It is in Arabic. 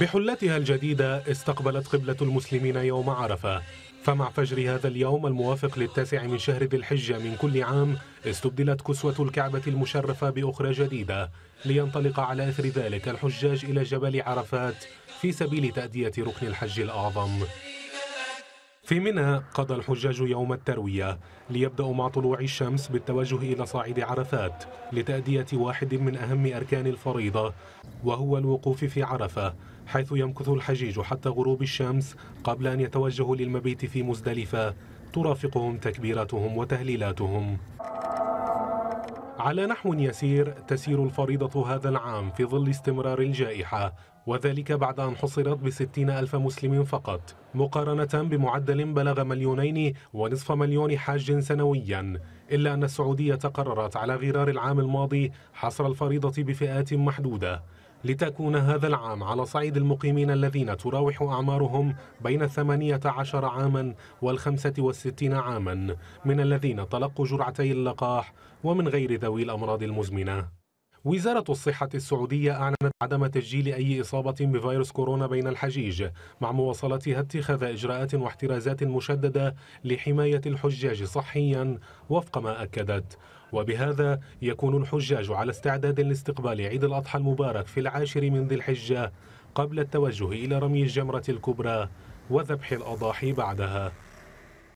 بحلتها الجديدة استقبلت قبلة المسلمين يوم عرفة فمع فجر هذا اليوم الموافق للتاسع من شهر ذي الحجة من كل عام استبدلت كسوة الكعبة المشرفة بأخرى جديدة لينطلق على إثر ذلك الحجاج إلى جبل عرفات في سبيل تأدية ركن الحج الأعظم في منى قضى الحجاج يوم التروية ليبدأوا مع طلوع الشمس بالتوجه إلى صعيد عرفات لتأدية واحد من أهم أركان الفريضة وهو الوقوف في عرفة حيث يمكث الحجيج حتى غروب الشمس قبل أن يتوجهوا للمبيت في مزدلفة ترافقهم تكبيراتهم وتهليلاتهم على نحو يسير تسير الفريضة هذا العام في ظل استمرار الجائحة وذلك بعد أن حصرت بستين ألف مسلم فقط مقارنة بمعدل بلغ مليونين ونصف مليون حاج سنويا إلا أن السعودية قررت على غرار العام الماضي حصر الفريضة بفئات محدودة لتكون هذا العام على صعيد المقيمين الذين تراوح أعمارهم بين 18 عاما وال65 عاما من الذين تلقوا جرعتي اللقاح ومن غير ذوي الأمراض المزمنة وزارة الصحة السعودية أعلنت عدم تسجيل أي إصابة بفيروس كورونا بين الحجيج مع مواصلتها اتخاذ إجراءات واحترازات مشددة لحماية الحجاج صحيا وفق ما أكدت وبهذا يكون الحجاج على استعداد لاستقبال عيد الأضحى المبارك في العاشر من ذي الحجة قبل التوجه إلى رمي الجمرة الكبرى وذبح الأضاحي بعدها